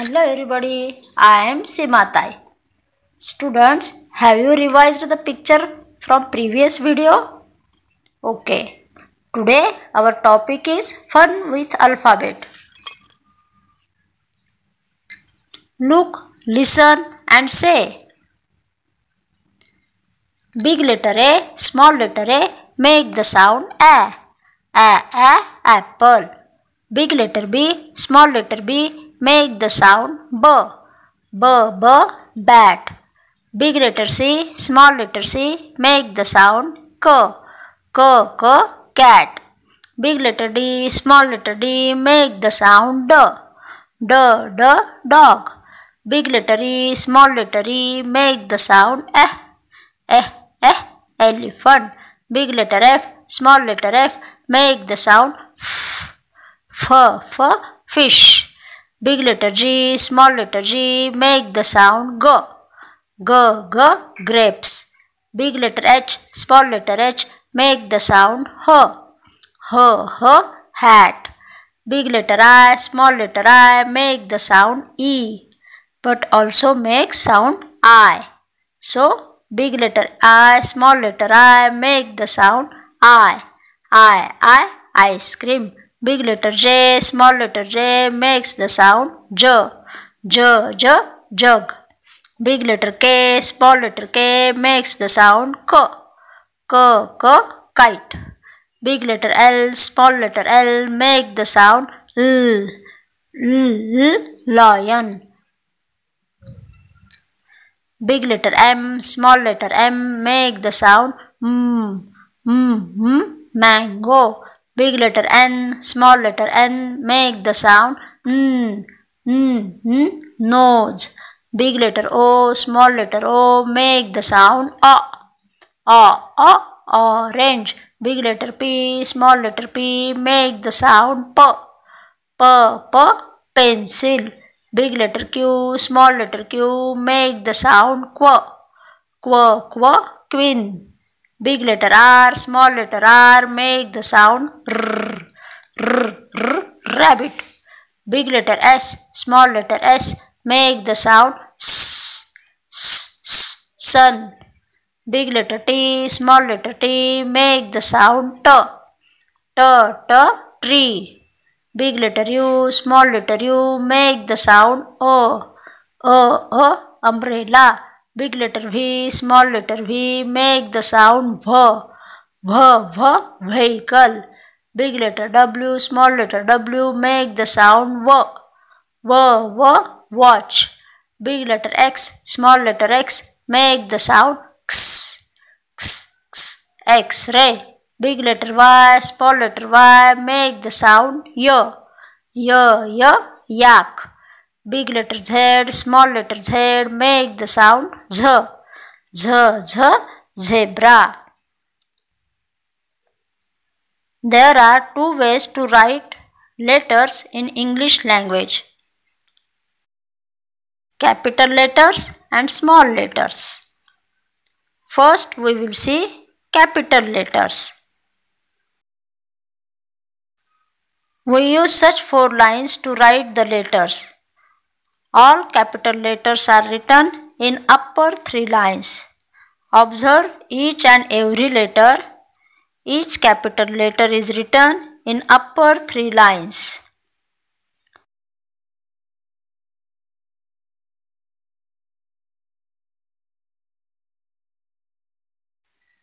Hello everybody, I am Simatai. Students, have you revised the picture from previous video? Okay. Today our topic is fun with alphabet. Look, listen and say. Big letter A, small letter A, make the sound A. A, A, apple. Big letter B, small letter B, Make the sound B. B, B, bat. Big letter C, small letter C, make the sound K. K, K, cat. Big letter D, small letter D, make the sound D. D, D, dog. Big letter E, small letter E, make the sound Eh. Eh, eh, elephant. Big letter F, small letter F, make the sound F. F, F, fish. Big letter G, small letter G, make the sound go. G, G. grapes. Big letter H, small letter H, make the sound ho. Ho, ho, hat. Big letter I, small letter I, make the sound E. But also make sound I. So, big letter I, small letter I, make the sound I. I, I, ice cream. Big letter J, small letter J makes the sound J. J, J, jug. Big letter K, small letter K makes the sound K. K, K, kite. Big letter L, small letter L make the sound L. L, L lion. Big letter M, small letter M make the sound M. M, M mango big letter N, small letter N, make the sound N, N, N, nose. Big letter O, small letter O, make the sound O, O, O, orange. Big letter P, small letter P, make the sound P, P, P, pencil. Big letter Q, small letter Q, make the sound Q, Q, Q, queen. Big letter R, small letter R, make the sound R, R, R, rabbit. Big letter S, small letter S, make the sound S, S, S, sun. Big letter T, small letter T, make the sound T, T, T, tree. Big letter U, small letter U, make the sound O, O, O, umbrella big letter V, small letter V, make the sound V, V, V, vehicle. Big letter W, small letter W, make the sound W, W, W, watch. Big letter X, small letter X, make the sound X, X, X, X-ray. Big letter Y, small letter Y, make the sound Y, Y, Y, yak big letter Z, small letter Z, make the sound Z. Z, Z, zebra. There are two ways to write letters in English language. Capital letters and small letters. First we will see capital letters. We use such four lines to write the letters. All capital letters are written in upper three lines. Observe each and every letter. Each capital letter is written in upper three lines.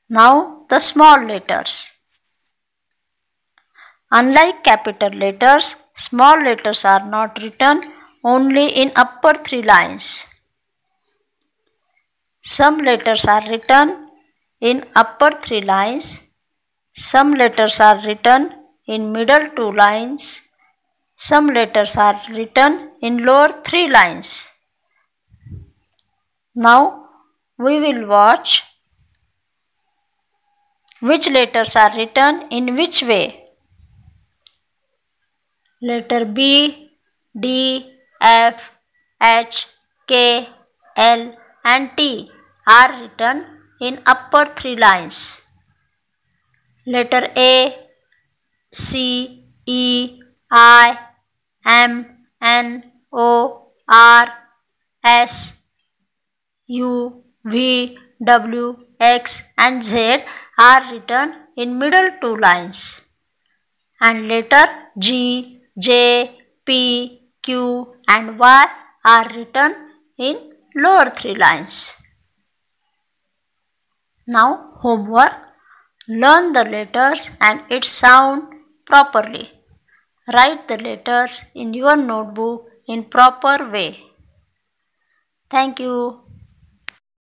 Now the small letters. Unlike capital letters, small letters are not written only in upper three lines. Some letters are written in upper three lines. Some letters are written in middle two lines. Some letters are written in lower three lines. Now we will watch which letters are written in which way. Letter B, D, F, H, K, L and T are written in upper three lines. Letter A, C, E, I, M, N, O, R, S, U, V, W, X and Z are written in middle two lines. And letter G, J, P, Q and Y are written in lower three lines. Now homework. Learn the letters and its sound properly. Write the letters in your notebook in proper way. Thank you.